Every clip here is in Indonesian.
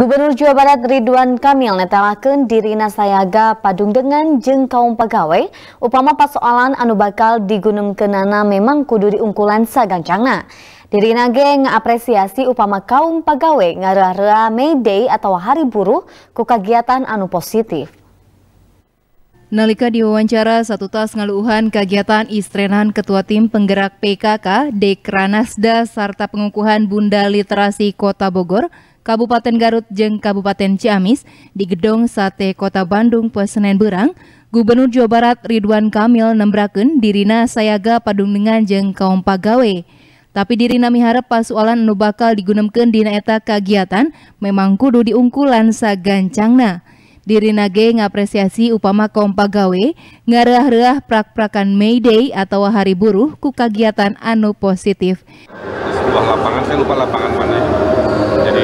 Gubernur Jawa Barat Ridwan Kamil netelakan dirina sayaga padung dengan jeng kaum pegawai upama persoalan anu bakal kenana memang kudu diungkulan sagancangna. Dirina geng apresiasi upama kaum pegawai ngarara May Day atau Hari Buruh ku kegiatan anu positif. Nalika diwawancara satu tas ngaluuhan kegiatan istrenan Ketua Tim Penggerak PKK Dekranasda serta pengukuhan Bunda Literasi Kota Bogor, Kabupaten Garut jeng Kabupaten Ciamis di Gedong Sate Kota Bandung Pesenen Berang, Gubernur Jawa Barat Ridwan Kamil nembraken dirina sayaga padung dengan jeng kaum pagawe. Tapi dirina miharap pasualan nu bakal digunemkeun dina eta kagiatan memang kudu diungkulan sagancangna. Dirina ge ngapresiasi upama kaum pagawe ngarah reah prak-prakan May Day atau hari buruh ku kegiatan anu positif. Sebuah lapangan, saya lupa lapangan mana. Jadi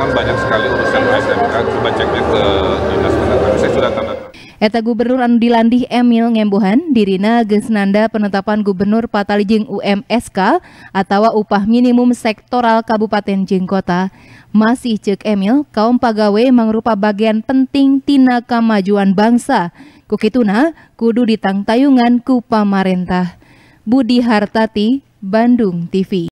sekarang banyak sekali urusan SMK, coba ceknya ke eh, dinas pendidikan. Saya sudah tanda Eta Gubernur Anu Dilandih Emil ngembuhan dirina Gesnanda penetapan Gubernur Patalijing UMSK atau upah minimum sektoral Kabupaten Jengkota Masih cek Emil, kaum pegawai mengrupa bagian penting tina kemajuan bangsa. Kukituna, kudu ditang Tayungan kupamarentah. Budi Hartati, Bandung TV.